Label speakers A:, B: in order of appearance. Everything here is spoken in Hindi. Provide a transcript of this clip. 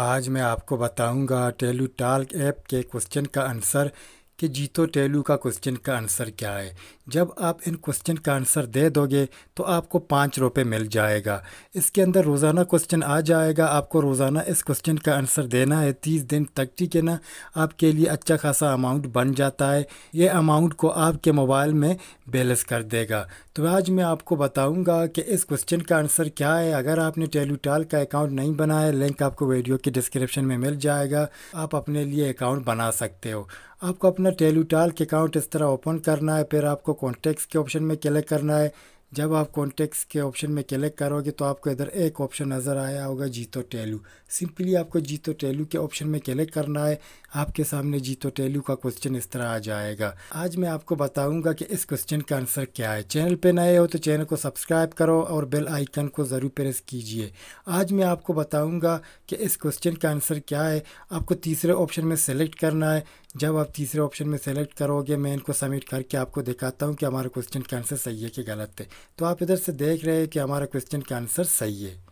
A: आज मैं आपको बताऊंगा टेलीटॉल्क ऐप के क्वेश्चन का आंसर कि जीतो टेलू का क्वेश्चन का आंसर क्या है जब आप इन क्वेश्चन का आंसर दे दोगे तो आपको पाँच रुपये मिल जाएगा इसके अंदर रोज़ाना क्वेश्चन आ जाएगा आपको रोज़ाना इस क्वेश्चन का आंसर देना है तीस दिन तक ठीक है ना आपके लिए अच्छा खासा अमाउंट बन जाता है ये अमाउंट को आपके मोबाइल में बैलेंस कर देगा तो आज मैं आपको बताऊँगा कि इस क्वेश्चन का आंसर क्या है अगर आपने टेलूटाल का अकाउंट नहीं बनाया लिंक आपको वीडियो के डिस्क्रिप्शन में मिल जाएगा आप अपने लिए अकाउंट बना सकते हो आपको अपना टेलीटाल अकाउंट इस तरह ओपन करना है फिर आपको कॉन्टैक्ट्स के ऑप्शन में क्लिक करना है जब आप कॉन्टेक्स के ऑप्शन में क्लिक करोगे तो आपको इधर एक ऑप्शन नज़र आया होगा जीतो टेलू सिंपली आपको जीतो टेलू के ऑप्शन में क्लिक करना है आपके सामने जीतो टेलू का क्वेश्चन इस तरह आ जाएगा आज मैं आपको बताऊंगा कि इस क्वेश्चन का आंसर क्या है चैनल पे नए हो तो चैनल को सब्सक्राइब करो और बेल आइकन को ज़रूर प्रेस कीजिए आज मैं आपको बताऊँगा कि इस क्वेश्चन का आंसर क्या है आपको तीसरे ऑप्शन में सेलेक्ट करना है जब आप तीसरे ऑप्शन में सेलेक्ट करोगे मैं इनको सबमिट करके आपको दिखाता हूँ कि हमारा क्वेश्चन का आंसर सही है कि गलत है तो आप इधर से देख रहे हैं कि हमारा क्वेश्चन का आंसर सही है